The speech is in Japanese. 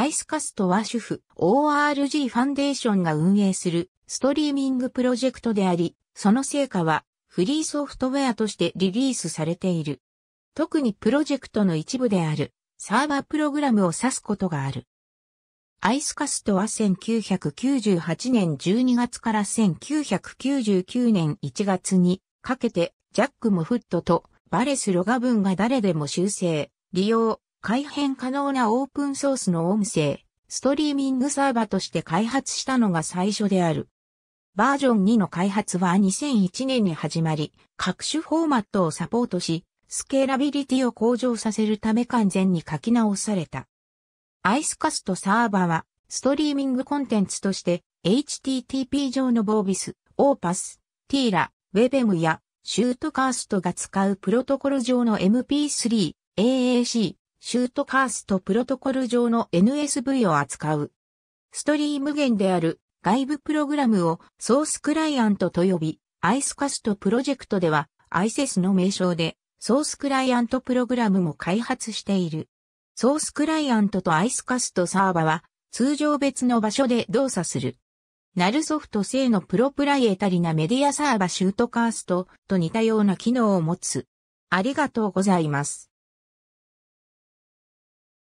アイスカストは主婦 ORG ファンデーションが運営するストリーミングプロジェクトであり、その成果はフリーソフトウェアとしてリリースされている。特にプロジェクトの一部であるサーバープログラムを指すことがある。アイスカストは1998年12月から1999年1月にかけてジャック・モフットとバレス・ロガブンが誰でも修正、利用、改変可能なオープンソースの音声、ストリーミングサーバとして開発したのが最初である。バージョン2の開発は2001年に始まり、各種フォーマットをサポートし、スケーラビリティを向上させるため完全に書き直された。アイスカストサーバーは、ストリーミングコンテンツとして、HTTP 上のボービス、オーパス、ティーラ、ウェベムや、シュートカーストが使うプロトコル上の MP3、AAC、シュートカーストプロトコル上の NSV を扱う。ストリーム源である外部プログラムをソースクライアントと呼び、アイスカストプロジェクトでは ICES の名称でソースクライアントプログラムも開発している。ソースクライアントとアイスカストサーバは通常別の場所で動作する。ナルソフト製のプロプライエタリなメディアサーバシュートカーストと似たような機能を持つ。ありがとうございます。